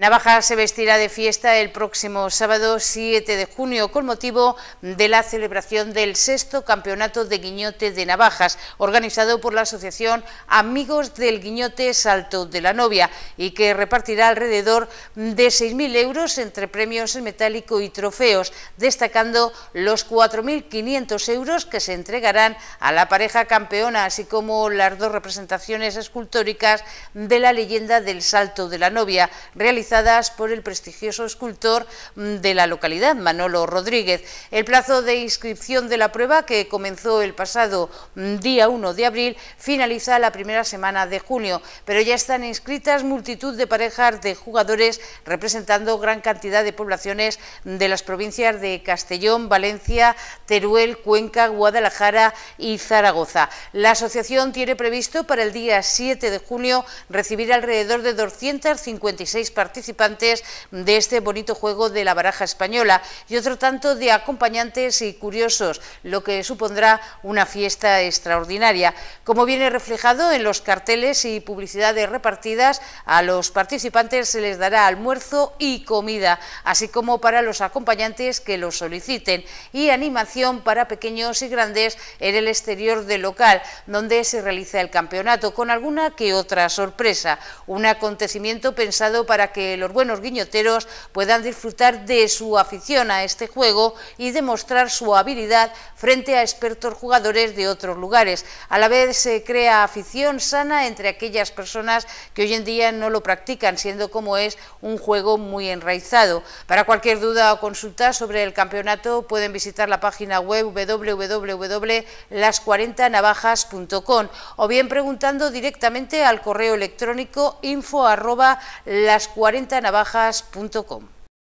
Navaja se vestirá de fiesta el próximo sábado 7 de junio con motivo de la celebración del sexto campeonato de guiñote de navajas organizado por la asociación Amigos del Guiñote Salto de la Novia y que repartirá alrededor de 6.000 euros entre premios en metálico y trofeos, destacando los 4.500 euros que se entregarán a la pareja campeona, así como las dos representaciones escultóricas de la leyenda del Salto de la Novia realizadas por el prestigioso escultor mm, de la localidad, Manolo Rodríguez. El plazo de inscripción de la prueba, que comenzó el pasado mm, día 1 de abril, finaliza la primera semana de junio, pero ya están inscritas multitud de parejas de jugadores representando gran cantidad de poblaciones de las provincias de Castellón, Valencia, Teruel, Cuenca, Guadalajara y Zaragoza. La asociación tiene previsto para el día 7 de junio recibir alrededor de 256 partidos participantes de este bonito juego de la baraja española y otro tanto de acompañantes y curiosos, lo que supondrá una fiesta extraordinaria, como viene reflejado en los carteles y publicidades repartidas a los participantes se les dará almuerzo y comida, así como para los acompañantes que lo soliciten, y animación para pequeños y grandes en el exterior del local, donde se realiza el campeonato, con alguna que otra sorpresa. Un acontecimiento pensado para que los buenos guiñoteros puedan disfrutar de su afición a este juego y demostrar su habilidad frente a expertos jugadores de otros lugares. A la vez se crea afición sana entre aquellas personas que hoy en día no lo practican, siendo como es un juego muy enraizado. Para cualquier duda o consulta sobre el campeonato pueden visitar la página web www.las40navajas.com o bien preguntando directamente al correo electrónico info las 40 40navajas.com.